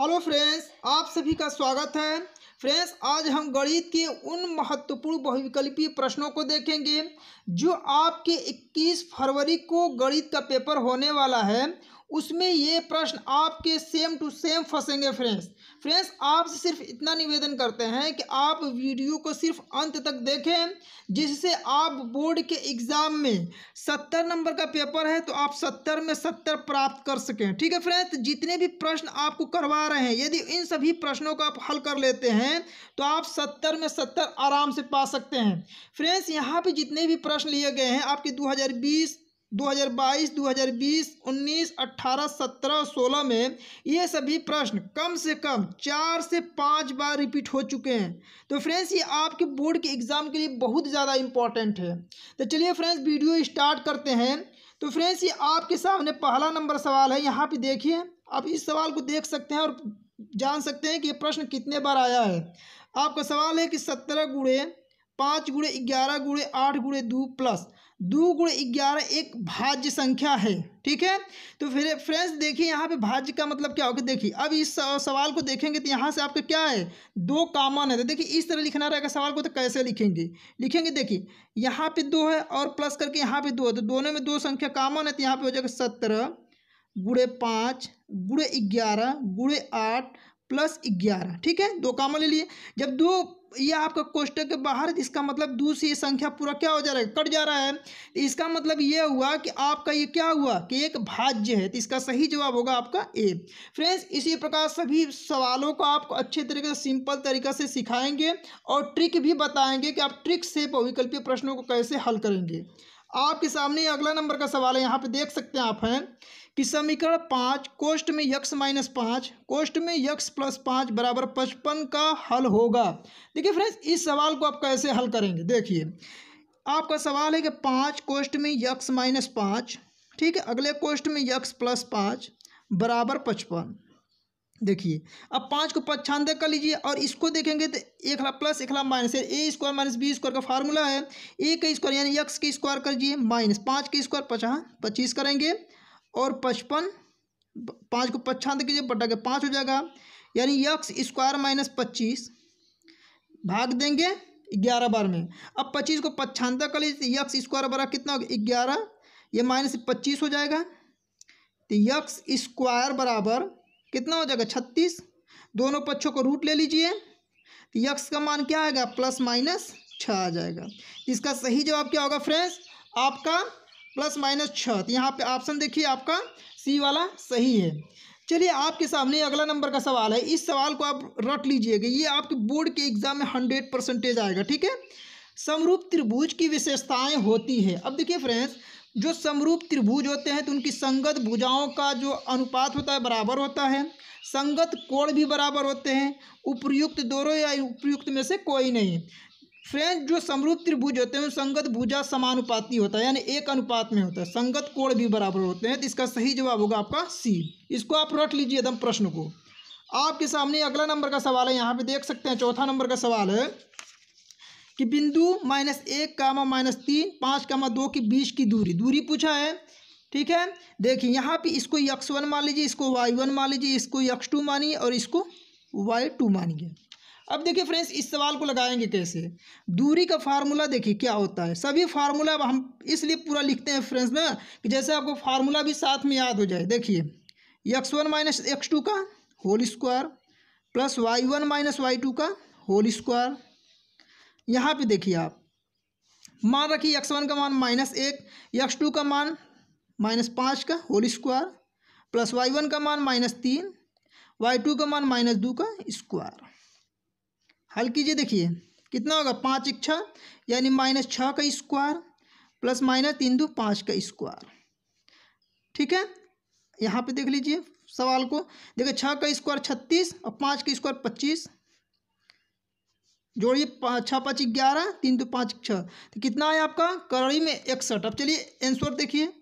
hello friends आप सभी का स्वागत है फ्रेंड्स आज हम गणित के उन महत्वपूर्ण बहुविकल्पीय प्रश्नों को देखेंगे जो आपके 21 फरवरी को गणित का पेपर होने वाला है उसमें ये प्रश्न आपके सेम टू सेम फंसेंगे फ्रेंड्स फ्रेंड्स आपसे सिर्फ इतना निवेदन करते हैं कि आप वीडियो को सिर्फ अंत तक देखें जिससे आप बोर्ड के एग्ज़ाम में सत्तर नंबर का पेपर है तो आप सत्तर में सत्तर प्राप्त कर सकें ठीक है फ्रेंड्स जितने भी प्रश्न आपको करवा रहे हैं यदि इन सभी प्रश्नों को आप हल कर लेते हैं तो आप सत्तर में सत्तर आराम से पा सकते हैं फ्रेंड्स यहाँ पर जितने भी प्रश्न लिए गए हैं आपके दो 2022, 2020, 19, 18, 17, 16 में ये सभी प्रश्न कम से कम चार से पाँच बार रिपीट हो चुके हैं तो फ्रेंड्स ये आपके बोर्ड के एग्ज़ाम के लिए बहुत ज़्यादा इंपॉर्टेंट है तो चलिए फ्रेंड्स वीडियो स्टार्ट करते हैं तो फ्रेंड्स ये आपके सामने पहला नंबर सवाल है यहाँ पे देखिए आप इस सवाल को देख सकते हैं और जान सकते हैं कि ये प्रश्न कितने बार आया है आपका सवाल है कि सत्रह गुड़े पाँच गुड़े ग्यारह गुड़े आठ गुड़े दो प्लस दो गुण ग्यारह एक भाज्य संख्या है ठीक है तो फिर फ्रेंड्स देखिए यहाँ पे भाज्य का मतलब क्या होगा देखिए अब इस सवाल को देखेंगे तो यहाँ से आपका क्या है दो कामन है तो देखिए इस तरह लिखना रहेगा सवाल को तो कैसे लिखेंगे लिखेंगे देखिए यहाँ पे दो है और प्लस करके यहाँ पे दो है तो दोनों में दो संख्या कामन है तो यहाँ पे हो जाएगा सत्रह गुड़े पाँच गुड़े ग्यारह गुड़े आठ प्लस ग्यारह ठीक है दो कामन ले लिए जब दो ये आपका कोष्टक के बाहर इसका मतलब दूसरी संख्या पूरा क्या हो जा रहा है कट जा रहा है इसका मतलब ये हुआ कि आपका ये क्या हुआ कि एक भाज्य है तो इसका सही जवाब होगा आपका ए फ्रेंड्स इसी प्रकार सभी सवालों को आपको अच्छे तरीके से सिंपल तरीका से सिखाएंगे और ट्रिक भी बताएंगे कि आप ट्रिक से बहुविकल्पीय प्रश्नों को कैसे हल करेंगे आपके सामने अगला नंबर का सवाल है यहाँ पे देख सकते हैं आप हैं कि समीकरण पाँच कोष्ट में यक्स माइनस पाँच कोष्ट में यक्स प्लस पाँच बराबर पचपन का हल होगा देखिए फ्रेंड्स इस सवाल को आप कैसे हल करेंगे देखिए आपका सवाल है कि पाँच कोष्ट में यक्स माइनस पाँच ठीक है अगले कोष्ट में यक्स प्लस पाँच बराबर पचपन देखिए अब पाँच को पच्छांदे कर लीजिए और इसको देखेंगे तो एक लाख प्लस एक लाख minus A square minus B square का फार्मूला है ए का स्क्वायर यानी यक्स के स्क्वायर कर दीजिए माइनस पाँच के स्क्वायर पचास पच्चीस करेंगे और पचपन पाँच को पच्छांत कीजिए बटा के पाँच हो जाएगा यानी यक्स स्क्वायर माइनस पच्चीस भाग देंगे ग्यारह बार में अब पच्चीस को पच्छांता कर लीजिए तो यक्स स्क्वायर बारह कितना होगा ग्यारह ये माइनस पच्चीस हो जाएगा तो यक्स स्क्वायर बराबर कितना हो जाएगा छत्तीस दोनों पक्षों को रूट ले लीजिए तो यक्स का मान क्या आएगा प्लस माइनस छः आ जाएगा इसका सही जवाब क्या होगा फ्रेंड्स आपका प्लस माइनस छः तो यहाँ पे ऑप्शन देखिए आपका सी वाला सही है चलिए आपके सामने अगला नंबर का सवाल है इस सवाल को आप रट लीजिएगा ये आपके बोर्ड के एग्जाम में हंड्रेड परसेंटेज आएगा ठीक है समरूप त्रिभुज की विशेषताएं होती है अब देखिए फ्रेंड्स जो समरूप त्रिभुज होते हैं तो उनकी संगत भुजाओं का जो अनुपात होता है बराबर होता है संगत कोण भी बराबर होते हैं उपयुक्त दोनों या उपयुक्त में से कोई नहीं फ्रेंच जो समरूप त्रिभुज होते हैं संगत भुजा समानुपाती होता है यानी एक अनुपात में होता है संगत कोण भी बराबर होते हैं तो इसका सही जवाब होगा आपका सी इसको आप रट लीजिए एकदम प्रश्न को आपके सामने अगला नंबर का सवाल है यहाँ पे देख सकते हैं चौथा नंबर का सवाल है कि बिंदु माइनस एक कामा माइनस तीन पाँच कामा दो की बीच की दूरी दूरी पूछा है ठीक है देखिए यहाँ पे इसको यक्स वन मान लीजिए इसको वाई वन मान लीजिए इसको यक्स टू मानिए और इसको वाई टू मानिए अब देखिए फ्रेंड्स इस सवाल को लगाएंगे कैसे दूरी का फार्मूला देखिए क्या होता है सभी फार्मूला अब हम इसलिए पूरा लिखते हैं फ्रेंड्स ना कि जैसे आपको फार्मूला भी साथ में याद हो जाए देखिए X one minus X two का whole square plus Y one minus Y two का होल स्क्वायर यहाँ पे देखिए आप मान रखिए एक्स वन का मान माइनस एक एक्स टू का मान माइनस पाँच का whole square plus Y one का मान माइनस तीन वाई टू का मान माइनस दो का स्क्वायर हल कीजिए देखिए कितना होगा पाँच छः यानी माइनस छः का स्क्वायर प्लस माइनस तीन दो पाँच का स्क्वायर ठीक है यहाँ पे देख लीजिए सवाल को देखिए छः का स्क्वायर छत्तीस और पाँच का स्क्वायर पच्चीस जोड़िए छः पाँच ग्यारह तीन दो पाँच छः तो कितना है आपका करड़ी में इकसठ अब चलिए आंसर देखिए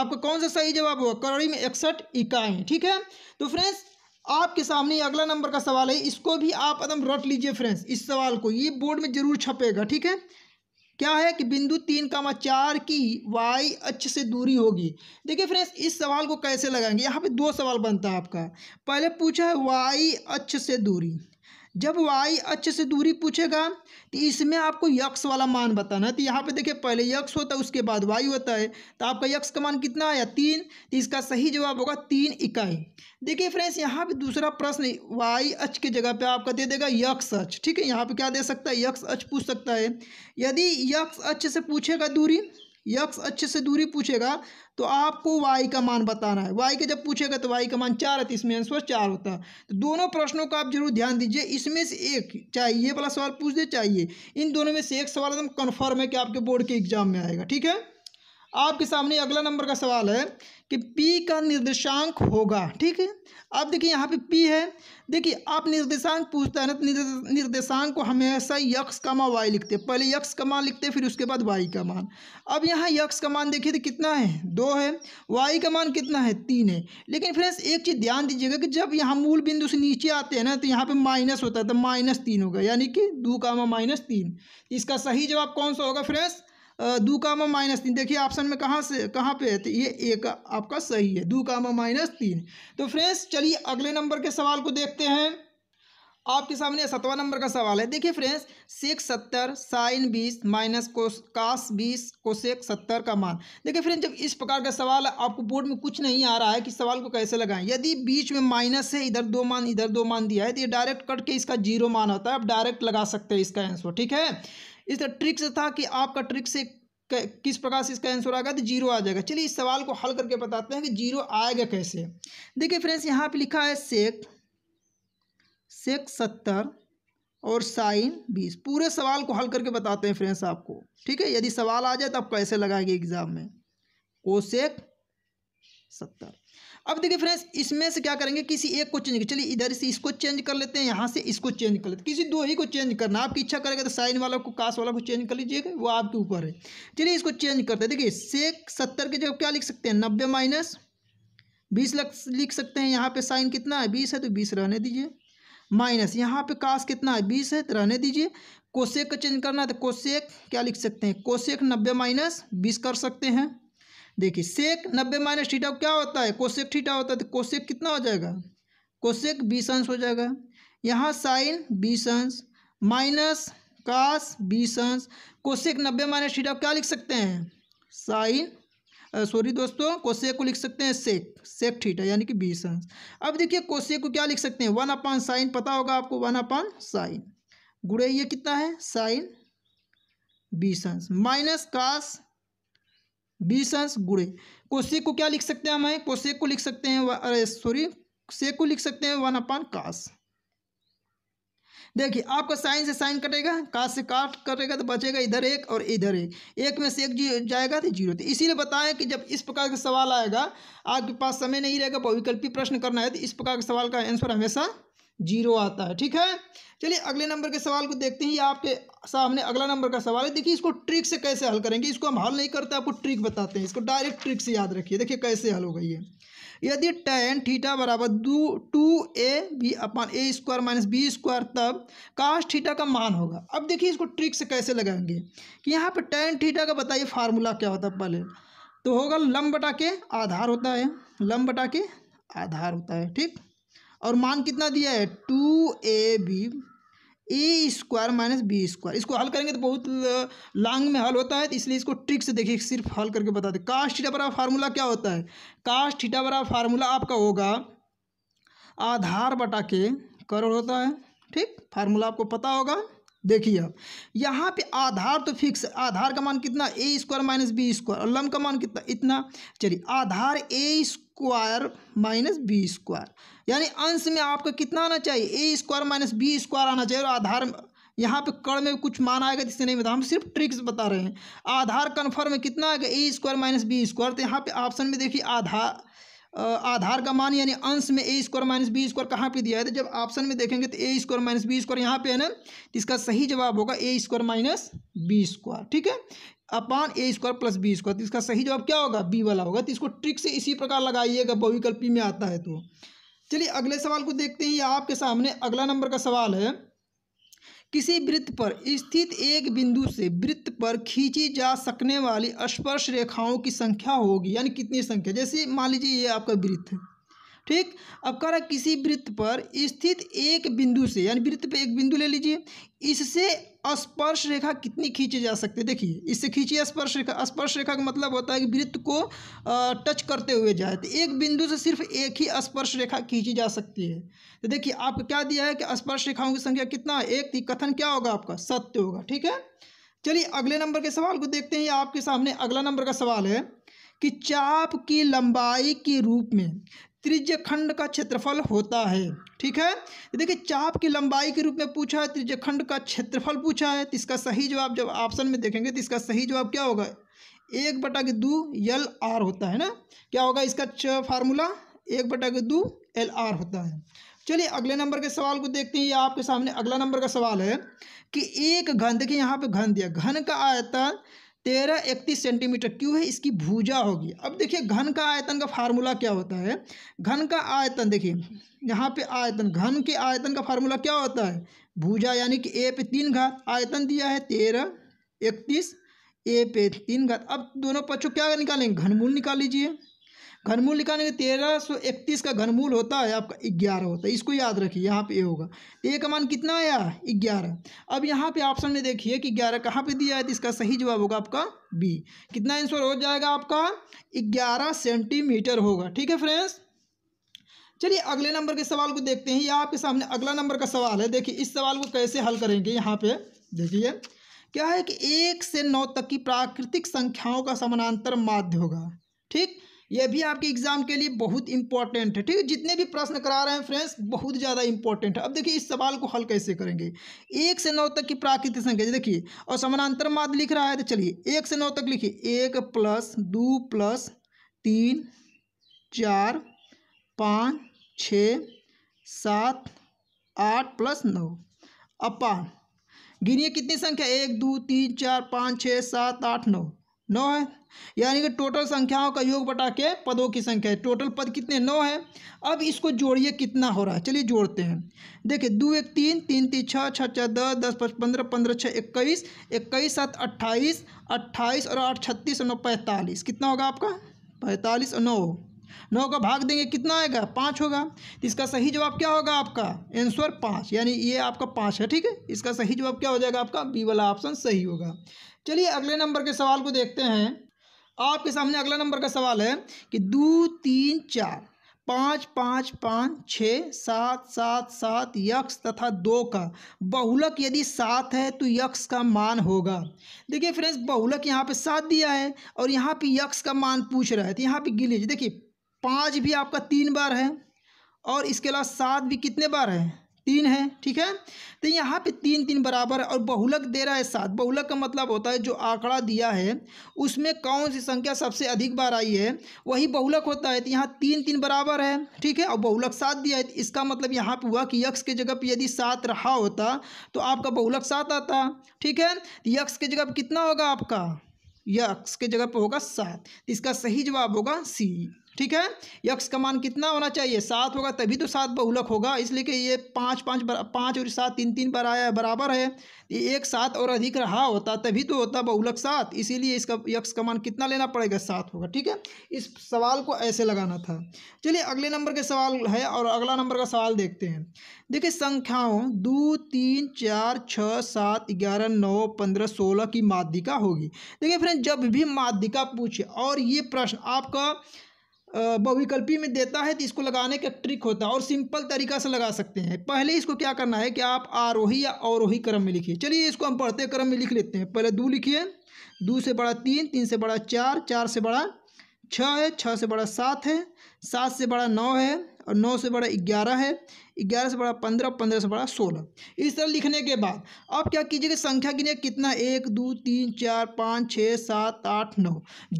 आपका कौन सा सही जवाब होगा करड़ी में इकसठ इकाई ठीक है तो फ्रेंड्स आपके सामने अगला नंबर का सवाल है इसको भी आप एकदम रट लीजिए फ्रेंड्स इस सवाल को ये बोर्ड में जरूर छपेगा ठीक है क्या है कि बिंदु तीन कामा चार की वाई अच्छे से दूरी होगी देखिए फ्रेंड्स इस सवाल को कैसे लगाएंगे यहाँ पे दो सवाल बनता है आपका पहले पूछा है वाई अच्छे से दूरी जब वाई अक्ष से दूरी पूछेगा तो इसमें आपको यक्स वाला मान बताना है तो यहाँ पे देखिए पहले यक्स होता है उसके बाद वाई होता है तो आपका यक्स का मान कितना आया तीन तो इसका सही जवाब होगा तीन इकाई देखिए फ्रेंड्स यहाँ पे दूसरा प्रश्न वाई अक्ष के जगह पे आपका दे देगा यक्स अक्ष ठीक है यहाँ पे क्या दे सकता है यक्स अक्ष पूछ सकता है यदि यक्स अक्ष से पूछेगा दूरी यक्स अच्छे से दूरी पूछेगा तो आपको वाई का मान बताना है वाई का जब पूछेगा तो वाई का मान चार है तो इसमें आंसर चार होता है तो दोनों प्रश्नों का आप जरूर ध्यान दीजिए इसमें से एक चाहे ये वाला सवाल पूछ दे चाहिए इन दोनों में से एक सवाल एकदम कन्फर्म है कि आपके बोर्ड के एग्जाम में आएगा ठीक है आपके सामने अगला नंबर का सवाल है कि पी का निर्देशांक होगा ठीक है अब देखिए यहाँ पे पी है देखिए आप निर्देशांक पूछता है ना तो निर्देशांक को हमेशा यक्स कमा वाई लिखते हैं पहले यक्स का मान लिखते हैं फिर उसके बाद वाई का मान अब यहाँ यक्स का मान देखिए तो कितना है दो है वाई का मान कितना है तीन है लेकिन फ्रेंड्स एक चीज़ ध्यान दीजिएगा कि जब यहाँ मूल बिंदु से नीचे आते हैं ना तो यहाँ पर माइनस होता है तो माइनस तीन होगा यानी कि दो का माइनस तीन इसका सही जवाब कौन सा होगा फ्रेंड्स दू कामा माइनस तीन देखिए ऑप्शन में कहाँ से कहाँ पे है तो ये एक आपका सही है दू कामा माइनस तीन तो फ्रेंड्स चलिए अगले नंबर के सवाल को देखते हैं आपके सामने सतवा नंबर का सवाल है देखिए फ्रेंड्स सेक सत्तर साइन बीस माइनस कोस कास बीस कोसेक सत्तर का मान देखिए फ्रेंड्स जब इस प्रकार का सवाल आपको बोर्ड में कुछ नहीं आ रहा है कि सवाल को कैसे लगाएं यदि बीच में माइनस है इधर दो मान इधर दो मान दिया है तो ये डायरेक्ट कट के इसका जीरो मान होता है आप डायरेक्ट लगा सकते हैं इसका आंसर ठीक है इस तरह ट्रिक्स था कि आपका ट्रिक्स से किस प्रकार से इसका आंसर आएगा तो जीरो आ जाएगा चलिए इस सवाल को हल करके बताते हैं कि जीरो आएगा कैसे देखिए फ्रेंड्स यहाँ पे लिखा है सेक सेक सत्तर और साइन बीस पूरे सवाल को हल करके बताते हैं फ्रेंड्स आपको ठीक है यदि सवाल आ जाए तो आप कैसे लगाएंगे एग्जाम में कोशेक सत्तर अब देखिए फ्रेंड्स इसमें से क्या करेंगे किसी एक को चेंज चलिए इधर से इसको चेंज कर लेते हैं यहाँ से इसको चेंज कर लेते हैं किसी दो ही को चेंज करना आपकी इच्छा करेगा तो साइन वाला को काश वाला को चेंज कर लीजिएगा वो आपके ऊपर है चलिए इसको चेंज करते हैं देखिए सेक सत्तर की जगह क्या लिख सकते हैं नब्बे माइनस बीस लिख सकते हैं यहाँ पे साइन कितना है बीस है तो बीस रहने दीजिए माइनस यहाँ पे काश कितना है बीस है तो रहने दीजिए कोशेक का चेंज करना है तो कोशेक क्या लिख सकते हैं कोशेक नब्बे माइनस बीस कर सकते हैं देखिए सेक नब्बे माइनस ठीटा क्या होता है कोशेक ठीटा होता है तो कोशेक कितना हो जाएगा कोशेक बीस अंश हो जाएगा यहाँ साइन बीस अंश माइनस कास बीस अंश कोशेक नब्बे माइनस थीटा क्या लिख सकते हैं साइन सॉरी दोस्तों कोशेक को लिख सकते हैं सेक सेक ठीटा यानी कि बीस अंश अब देखिए कोशेक को क्या लिख सकते हैं वन अपान साइन पता होगा आपको वन अपान साइन गुड़े ये कितना है साइन बीस अंश माइनस कास बीसंस गुड़े कोशे को क्या लिख सकते हैं हमें कोशे को लिख सकते हैं अरे सॉरी सेक को लिख सकते हैं वन अपान काश देखिए आपका साइन से साइन कटेगा काश से काट कटेगा तो बचेगा इधर एक और इधर एक एक में से एक जाएगा तो जीरो तो इसीलिए बताएं कि जब इस प्रकार का सवाल आएगा आपके पास समय नहीं रहेगा बहुविकल्पी प्रश्न करना है तो इस प्रकार के सवाल का आंसर हमेशा जीरो आता है ठीक है चलिए अगले नंबर के सवाल को देखते हैं ये आपके सामने अगला नंबर का सवाल है देखिए इसको ट्रिक से कैसे हल करेंगे इसको हम हल नहीं करते आपको ट्रिक बताते हैं इसको डायरेक्ट ट्रिक से याद रखिए देखिए कैसे हल हो गई है यदि टेन थीटा बराबर दो two A B upon A square minus B square तब काश थीटा का मान होगा अब देखिए इसको ट्रिक से कैसे लगाएंगे कि यहाँ पर टेन थीटा का बताइए फार्मूला क्या होता है पहले तो होगा लम्ब बटा के आधार होता है लम्ब बटा के आधार होता है ठीक और मान कितना दिया है two A B A square minus B square इसको हल करेंगे तो बहुत लॉन्ग में हल होता है तो इसलिए इसको ट्रिक से देखिए सिर्फ हल करके बता दें कास्ट ठीटा बराबर फार्मूला क्या होता है कास्ट ठीटा बराबर फार्मूला आपका होगा आधार बटा के करोड़ होता है ठीक फार्मूला आपको पता होगा देखिए अब यहाँ पे आधार तो फिक्स आधार का मान कितना A square minus B square और लम का मान कितना इतना चलिए आधार A square minus B square यानी अंश में आपका कितना आना चाहिए A square minus B square आना चाहिए और आधार यहाँ पे कड़ में कुछ मान आएगा जिससे नहीं बता हम सिर्फ ट्रिक्स बता रहे हैं आधार कन्फर्म कितना आएगा A square minus B square तो यहाँ पे ऑप्शन में देखिए आधार आधार का मान यानी अंश में A square minus B square कहाँ पर दिया है तो जब ऑप्शन में देखेंगे तो A square minus B square यहाँ पे है ना तो इसका सही जवाब होगा A square minus B square ठीक है upon A square plus B square तो इसका सही जवाब क्या होगा बी वाला होगा तो इसको ट्रिक से इसी प्रकार लगाइएगा बहुविकल्पी में आता है तो चलिए अगले सवाल को देखते हैं ये आपके सामने अगला नंबर का सवाल है किसी वृत्त पर स्थित एक बिंदु से वृत्त पर खींची जा सकने वाली स्पर्श रेखाओं की संख्या होगी यानी कितनी संख्या जैसे मान लीजिए ये आपका वृत्त है ठीक अब कह रहा किसी वृत्त पर स्थित एक बिंदु से यानी वृत्त पे एक बिंदु ले लीजिए इससे स्पर्श रेखा कितनी खींची जा सकती है देखिए इससे खींची स्पर्श रेखा स्पर्श रेखा का मतलब होता है कि वृत्त को टच करते हुए जाए तो एक बिंदु से सिर्फ एक ही स्पर्श रेखा खींची जा सकती है तो देखिए आप क्या दिया है कि स्पर्श रेखाओं की संख्या कितना है एक थी कथन क्या होगा आपका सत्य होगा ठीक है चलिए अगले नंबर के सवाल को देखते हैं आपके सामने अगला नंबर का सवाल है कि चाप की लंबाई के रूप में त्रिज्य खंड का क्षेत्रफल होता है ठीक है देखिए चाप की लंबाई के रूप में पूछा है त्रिज्य खंड का क्षेत्रफल पूछा है तो इसका सही जवाब जब ऑप्शन में देखेंगे तो इसका सही जवाब क्या होगा एक बटा के दो यल आर होता है ना क्या होगा इसका फार्मूला एक बटा के दो एल आर होता है चलिए अगले नंबर के सवाल को देखते हैं ये आपके सामने अगला नंबर का सवाल है कि एक घन देखिए यहाँ पे घन दिया घन का आयतन तेरह इकतीस सेंटीमीटर क्यों है इसकी भूजा होगी अब देखिए घन का आयतन का फार्मूला क्या होता है घन का आयतन देखिए यहाँ पे आयतन घन के आयतन का फार्मूला क्या होता है भूजा यानी कि ए पे तीन घात आयतन दिया है तेरह इकतीस ए पे तीन घात अब दोनों पक्षों क्या निकालेंगे घनमूल निकाल लीजिए घनमूल के तेरह सौ इकतीस का घनमूल होता है आपका ग्यारह होता है इसको याद रखिए यहाँ पे ये होगा तो ए का मान कितना आया ग्यारह अब यहाँ पे ऑप्शन में देखिए कि ग्यारह कहाँ पे दिया है तो इसका सही जवाब होगा आपका बी कितना आंसर हो जाएगा आपका ग्यारह सेंटीमीटर होगा ठीक है फ्रेंड्स चलिए अगले नंबर के सवाल को देखते हैं यह आपके सामने अगला नंबर का सवाल है देखिए इस सवाल को कैसे हल करेंगे यहाँ पे देखिए क्या है कि एक से नौ तक की प्राकृतिक संख्याओं का समानांतर माध्य होगा ठीक ये भी आपके एग्ज़ाम के लिए बहुत इंपॉर्टेंट है ठीक है जितने भी प्रश्न करा रहे हैं फ्रेंड्स बहुत ज़्यादा इंपॉर्टेंट है अब देखिए इस सवाल को हल कैसे करेंगे एक से नौ तक की प्राकृतिक संख्या देखिए और समानांतर माद लिख रहा है तो चलिए एक से नौ तक लिखिए एक प्लस दो प्लस तीन चार पाँच छ सात आठ प्लस नौ अपान गिनिए कितनी संख्या एक दो तीन चार पाँच छः सात आठ नौ नौ है यानी कि टोटल संख्याओं का योग बटा के पदों की संख्या है टोटल पद कितने नौ है अब इसको जोड़िए कितना हो रहा है चलिए जोड़ते हैं देखिए दो एक तीन तीन तीन छः छः छः दस दस पाँच पंद्रह पंद्रह छः इक्कीस इक्कीस सात अट्ठाईस अट्ठाईस और आठ छत्तीस और नौ पैंतालीस कितना होगा आपका पैंतालीस और नौ नौ का भाग देंगे कितना आएगा पाँच होगा तो इसका सही जवाब क्या होगा आपका आंसर पाँच यानी ये आपका पाँच है ठीक है इसका सही जवाब क्या हो जाएगा आपका बी वाला ऑप्शन सही होगा चलिए अगले नंबर के सवाल को देखते हैं आपके सामने अगला नंबर का सवाल है कि दो तीन चार पाँच पाँच पाँच छः सात सात सात यक्ष तथा दो का बहुलक यदि सात है तो यक्स का मान होगा देखिए फ्रेंड्स बहुलक यहाँ पे सात दिया है और यहाँ पे यक्स का मान पूछ रहा है तो यहाँ पे गिलीज देखिए पाँच भी आपका तीन बार है और इसके अलावा सात भी कितने बार है तीन है ठीक है तो यहाँ पे तीन तीन बराबर है और बहुलक दे रहा है सात बहुलक का मतलब होता है जो आंकड़ा दिया है उसमें कौन सी संख्या सबसे अधिक बार आई है वही बहुलक होता है तो यहाँ तीन तीन बराबर है ठीक है और बहुलक सात दिया है तो इसका मतलब यहाँ पे हुआ कि यक्ष के जगह पे यदि सात रहा होता तो आपका बहुलक सात आता ठीक है यक्स के जगह पर कितना होगा आपका यक्स के जगह पर होगा सात इसका सही जवाब होगा सी ठीक है यक्ष का मान कितना होना चाहिए सात होगा तभी तो सात बहुलक होगा इसलिए कि ये पाँच पाँच पाँच और सात तीन तीन बार आया बराबर है ये एक सात और अधिक रहा होता तभी तो होता बहुलक सात इसीलिए इसका यक्ष का मान कितना लेना पड़ेगा सात होगा ठीक है इस सवाल को ऐसे लगाना था चलिए अगले नंबर के सवाल है और अगला नंबर का सवाल देखते हैं देखिए संख्याओं दो तीन चार छः सात ग्यारह नौ पंद्रह सोलह की माध्यिका होगी देखिए फ्रेंड जब भी माध्यिका पूछे और ये प्रश्न आपका बहुविकल्पी में देता है तो इसको लगाने का ट्रिक होता है और सिंपल तरीका से लगा सकते हैं पहले इसको क्या करना है कि आप आरोही या अवरोही क्रम में लिखिए चलिए इसको हम पढ़ते क्रम में लिख लेते हैं पहले दो लिखिए दो से बड़ा तीन तीन से बड़ा चार चार से बड़ा छः है छः से बड़ा सात है सात से बड़ा नौ है और नौ से बड़ा ग्यारह है ग्यारह से बड़ा पंद्रह पंद्रह से बड़ा सोलह इस तरह लिखने के बाद अब क्या कीजिएगा संख्या गिने कितना एक दो तीन चार पाँच छः सात आठ नौ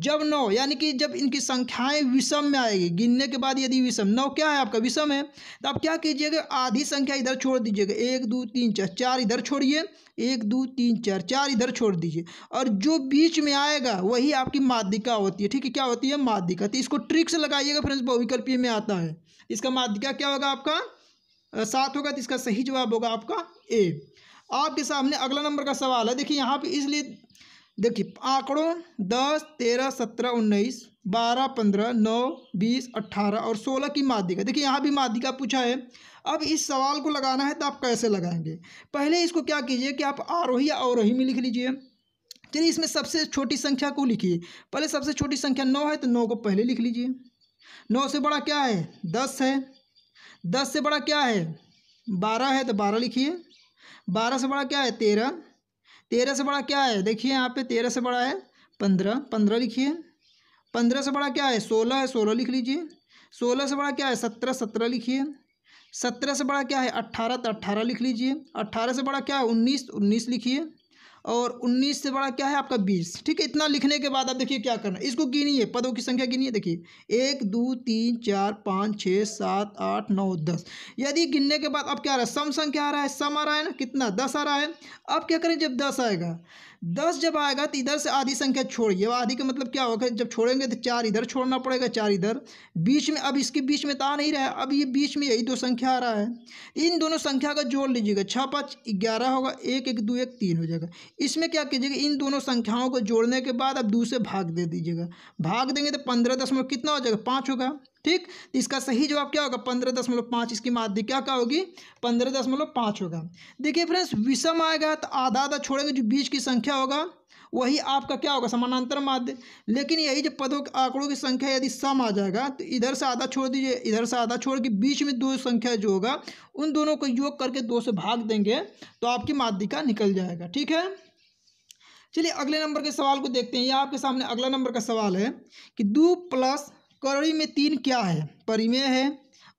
जब नौ यानी कि जब इनकी संख्याएं विषम में आएगी गिनने के बाद यदि विषम नौ क्या है आपका विषम है तो आप क्या कीजिएगा आधी संख्या इधर छोड़ दीजिएगा एक दो तीन चार चार इधर छोड़िए एक दो तीन चार चार इधर छोड़ दीजिए और जो बीच में आएगा वही आपकी माध्यिका होती है ठीक है क्या होती है माध्यिका तो इसको ट्रिक से लगाइएगा फ्रेंड्स बहुविकल्पीय में आता है इसका माध्यिका क्या होगा आपका सात होगा तो इसका सही जवाब होगा आपका ए आपके सामने अगला नंबर का सवाल है देखिए यहाँ पे इसलिए देखिए आंकड़ों दस तेरह सत्रह उन्नीस बारह पंद्रह नौ बीस अट्ठारह और सोलह की माध्यिका देखिए यहाँ भी माध्यिका पूछा है अब इस सवाल को लगाना है तो आप कैसे लगाएंगे पहले इसको क्या कीजिए कि आप आरोही या अवरोही में लिख लीजिए चलिए इसमें सबसे छोटी संख्या को लिखिए पहले सबसे छोटी संख्या नौ है तो नौ को पहले लिख लीजिए नौ से बड़ा क्या है दस है दस से बड़ा क्या है बारह है तो बारह लिखिए बारह से बड़ा क्या है तेरह तेरह से बड़ा क्या है देखिए यहाँ पे तेरह से बड़ा है पंद्रह पंद्रह लिखिए पंद्रह से बड़ा क्या है सोलह है सोलह लिख लीजिए सोलह से बड़ा क्या है सत्रह सत्रह लिखिए सत्रह से बड़ा क्या है अट्ठारह तो अट्ठारह लिख लीजिए अट्ठारह से बड़ा क्या है उन्नीस तो उन्नीस लिखिए और उन्नीस से बड़ा क्या है आपका बीस ठीक है इतना लिखने के बाद आप देखिए क्या करना इसको गिनिए पदों की संख्या गिनिए देखिए एक दो तीन चार पाँच छः सात आठ नौ दस यदि गिनने के बाद अब क्या आ रहा है सम संख्या आ रहा है सम आ रहा है ना कितना दस आ रहा है अब क्या करें जब दस आएगा दस जब आएगा तो इधर से आधी संख्या छोड़िए आधी का मतलब क्या होगा जब छोड़ेंगे तो चार इधर छोड़ना पड़ेगा चार इधर बीच में अब इसके बीच में तो आ नहीं रहा है अब ये बीच में यही दो संख्या आ रहा है इन दोनों संख्या का जोड़ लीजिएगा छः पाँच ग्यारह होगा एक एक दो एक तीन हो जाएगा इसमें क्या कीजिएगा इन दोनों संख्याओं को जोड़ने के बाद अब दूसरे भाग दे दीजिएगा भाग देंगे तो पंद्रह दशमलव कितना हो जाएगा पाँच होगा ठीक इसका सही जवाब क्या होगा पंद्रह दशमलव पाँच इसकी माध्य क्या क्या होगी पंद्रह दशमलव पाँच होगा देखिए फ्रेंड्स विषम आएगा तो आधा आधा छोड़ेंगे जो बीच की संख्या होगा वही आपका क्या होगा समानांतर माध्य लेकिन यही जो पदों के आंकड़ों की संख्या यदि सम आ जाएगा तो इधर से आधा छोड़ दीजिए इधर से आधा छोड़ के बीच में दो संख्या जो होगा उन दोनों को योग करके दो से भाग देंगे तो आपकी माध्यिका निकल जाएगा ठीक है चलिए अगले नंबर के सवाल को देखते हैं ये आपके सामने अगला नंबर का सवाल है कि दो प्लस करोड़ी में तीन क्या है परिमेय है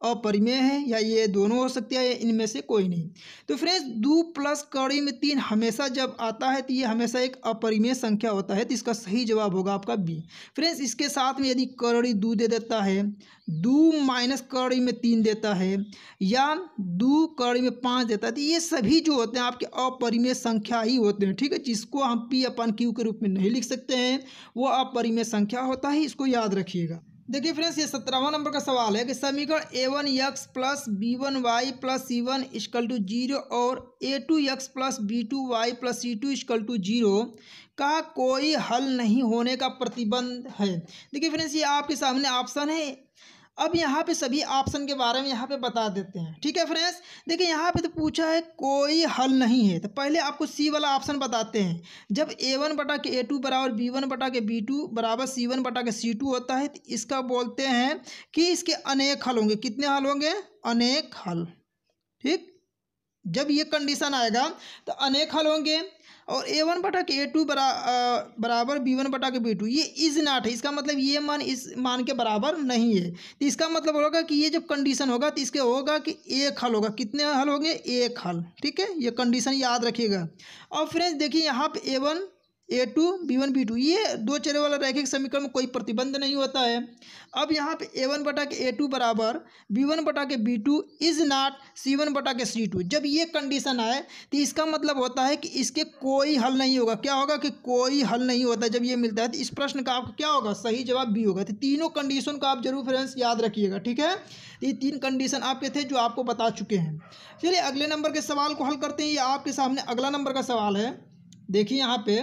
अपरिमेय है या ये दोनों हो सकते हैं इनमें से कोई नहीं तो फ्रेंड्स दो प्लस कड़ी में तीन हमेशा जब आता है तो ये हमेशा एक अपरिमेय संख्या होता है तो इसका सही जवाब होगा आपका बी फ्रेंड्स इसके साथ में यदि कड़ी दो दे देता है दो माइनस कड़ी में तीन देता है या दो कड़ी में पाँच देता है तो ये सभी जो होते हैं आपके अपरिमेय संख्या ही होते हैं ठीक है जिसको हम पी अपन क्यू के रूप में नहीं लिख सकते हैं वो अपरिमेय संख्या होता है इसको याद रखिएगा देखिए फ्रेंड्स ये सत्रहवा नंबर का सवाल है कि समीकरण A one X plus B one Y plus C one equal to zero और A two X plus B two Y plus C two equal to zero का कोई हल नहीं होने का प्रतिबंध है देखिए फ्रेंड्स ये आपके सामने ऑप्शन है अब यहाँ पे सभी ऑप्शन के बारे में यहाँ पे बता देते हैं ठीक है फ्रेंड्स देखिए यहाँ पे तो पूछा है कोई हल नहीं है तो पहले आपको सी वाला ऑप्शन बताते हैं जब ए वन बटा के ए टू बराबर बी वन बटा के बी टू बराबर सी वन बटा के सी टू होता है तो इसका बोलते हैं कि इसके अनेक हल होंगे कितने हल होंगे अनेक हल ठीक जब ये कंडीशन आएगा तो अनेक हल होंगे और ए वन बटा के ए टू बरा बराबर बी वन बटा के बी टू ये इज नाट है इसका मतलब ये मान इस मान के बराबर नहीं है तो इसका मतलब होगा कि ये जब कंडीशन होगा तो इसके होगा कि एक हल होगा कितने हल होंगे एक हल ठीक है ये कंडीशन याद रखिएगा और फ्रेंड्स देखिए यहाँ पे A one A two B one B two ये दो चेहरे वाला रैखिक समीकरण में कोई प्रतिबंध नहीं होता है अब यहाँ पे ए वन बटा के ए टू बराबर बी वन बटा के B two is not C one बटा के सी टू जब ये कंडीशन आए तो इसका मतलब होता है कि इसके कोई हल नहीं होगा क्या होगा कि कोई हल नहीं होता जब ये मिलता है तो इस प्रश्न का आपका क्या होगा सही जवाब बी होगा तो तीनों कंडीशन को आप जरूर फ्रेंड्स याद रखिएगा ठीक है तो ये तीन कंडीशन आपके थे जो आपको बता चुके हैं चलिए अगले नंबर के सवाल को हल करते हैं ये आपके सामने अगला नंबर का सवाल है देखिए यहाँ पे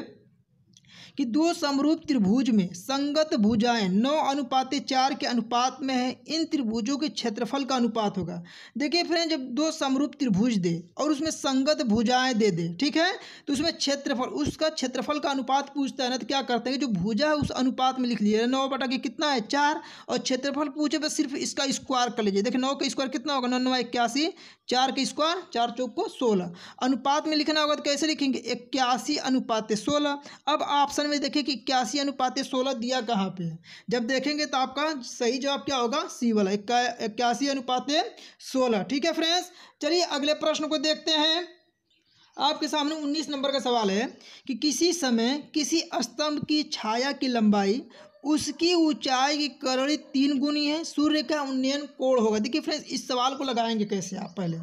कि दो समरूप त्रिभुज में संगत भुजाएं नौ अनुपात चार के अनुपात में है इन त्रिभुजों के क्षेत्रफल का अनुपात होगा देखिए फ्रेंड जब दो समरूप त्रिभुज दे और उसमें संगत भुजाएं दे दे ठीक है तो उसमें क्षेत्रफल उसका क्षेत्रफल का अनुपात पूछता है ना तो क्या करते हैं जो भुजा है उस अनुपात में लिख लीजिए नौ बटा के कितना है चार और क्षेत्रफल पूछे बस सिर्फ इसका स्क्वायर कर लीजिए देखिए नौ का स्क्वायर कितना होगा नौ नवा इक्यासी चार के स्क्वायर चार चौक को सोलह अनुपात में लिखना होगा तो कैसे लिखेंगे इक्यासी अनुपात सोलह अब आप ऑप्शन में देखिए कि इक्यासी अनुपात सोलह दिया कहाँ पे है जब देखेंगे तो आपका सही जवाब क्या होगा सी वाला इक्यासी अनुपात सोलह ठीक है फ्रेंड्स चलिए अगले प्रश्न को देखते हैं आपके सामने उन्नीस नंबर का सवाल है कि किसी समय किसी स्तंभ की छाया की लंबाई उसकी ऊंचाई की करोड़ी तीन गुनी है सूर्य का उन्नयन कोण होगा देखिए फ्रेंड्स इस सवाल को लगाएंगे कैसे आप पहले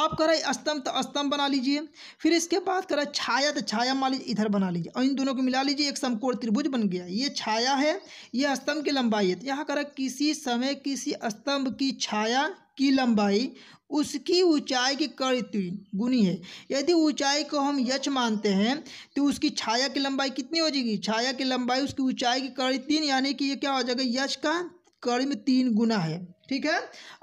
आप कर रहे स्तंभ तो स्तंभ बना लीजिए फिर इसके बाद कर रहे छाया तो छाया मान लीजिए इधर बना लीजिए और इन दोनों को मिला लीजिए एक समकोण त्रिभुज बन गया ये छाया है ये स्तंभ की लंबाई है तो यहाँ कर किसी समय किसी स्तंभ की छाया की लंबाई उसकी ऊंचाई की कड़ी तीन गुनी है यदि ऊंचाई को हम यच मानते हैं तो उसकी छाया की लंबाई कितनी हो जाएगी छाया की लंबाई उसकी ऊंचाई की कड़ी तीन यानी कि ये क्या हो जाएगा यच का करीब तीन गुना है ठीक है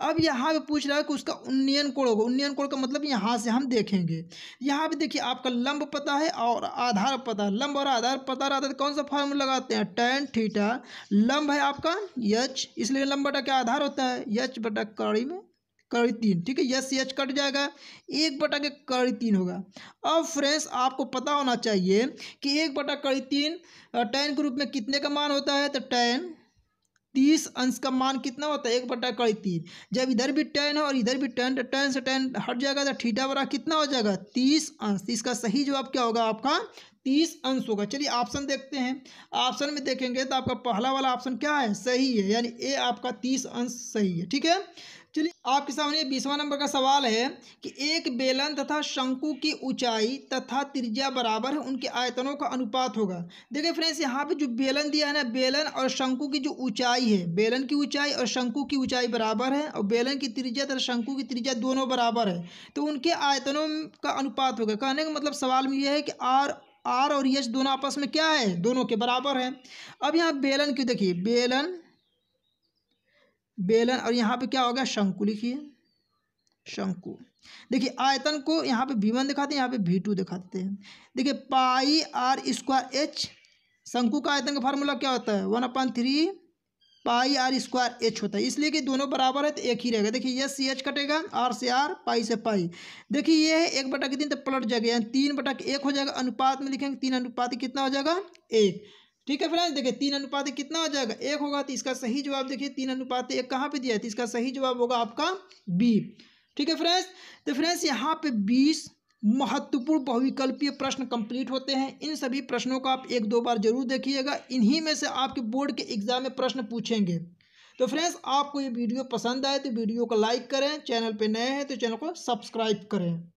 अब यहाँ पे पूछ रहा है कि उसका उन्नयन कोण होगा उन्नयन कोण का मतलब यहाँ से हम देखेंगे यहाँ पे देखिए आपका लंब पता है और आधार पता लंब और आधार पता रहता है तो कौन सा फॉर्मूला लगाते हैं टेन थीटा लंब है आपका यच इसलिए लंब बटा क्या आधार होता है यच बटा कड़ी में कड़ी तीन ठीक है यस यच कट जाएगा एक बटा के कड़ी तीन होगा अब फ्रेंड्स आपको पता होना चाहिए कि एक बटा कड़ी तीन टेन के रूप में कितने का मान होता है तो टेन तीस अंश का मान कितना होता है एक बटा कड़ी तीन जब इधर भी टेन है और इधर भी टेन टेन तो से टेन हट जाएगा तो थीटा बड़ा कितना हो जाएगा तीस अंश इसका सही जवाब क्या होगा आपका तीस अंश होगा चलिए ऑप्शन देखते हैं ऑप्शन में देखेंगे तो आपका पहला वाला ऑप्शन क्या है सही है यानी ए आपका तीस अंश सही है ठीक है चलिए आपके सामने बीसवा नंबर का सवाल है कि एक बेलन तथा शंकु की ऊंचाई तथा त्रिज्या बराबर है उनके आयतनों का अनुपात होगा देखिए फ्रेंड्स यहाँ पे जो बेलन दिया है ना बेलन और शंकु की जो ऊंचाई है बेलन की ऊंचाई और शंकु की ऊंचाई बराबर है और बेलन की त्रिज्या तथा शंकु की त्रिज्या दोनों बराबर है तो उनके आयतनों का अनुपात होगा कहने का मतलब सवाल में यह है कि आर आर और यश दोनों आपस में क्या है दोनों के बराबर है अब यहाँ बेलन की देखिए बेलन बेलन और यहाँ पे क्या हो गया शंकु लिखिए शंकु देखिए आयतन को यहाँ पे भी वन दिखाते हैं यहाँ पे भी टू दिखाते हैं देखिए पाई आर स्क्वायर एच शंकु का आयतन का फार्मूला क्या होता है one upon three pi R square H होता है इसलिए कि दोनों बराबर है तो एक ही रहेगा देखिए यस सी एच कटेगा आर से आर पाई से पाई देखिए ये है एक बटा कितनी तो पलट जाएगा यानी तीन बटा एक हो जाएगा अनुपात में लिखेंगे तीन अनुपात कितना हो जाएगा एक ठीक है फ्रेंड्स देखिए तीन अनुपात कितना हो जाएगा एक होगा तो इसका सही जवाब देखिए तीन अनुपात एक कहाँ पर दिया है तो इसका सही जवाब होगा आपका बी ठीक है फ्रेंड्स तो फ्रेंड्स यहाँ पे बीस महत्वपूर्ण बहुविकल्पीय प्रश्न कंप्लीट होते हैं इन सभी प्रश्नों को आप एक दो बार जरूर देखिएगा इन्हीं में से आपके बोर्ड के एग्जाम में प्रश्न पूछेंगे तो फ्रेंड्स आपको ये वीडियो पसंद आए तो वीडियो को लाइक करें चैनल पे नए हैं तो चैनल को सब्सक्राइब करें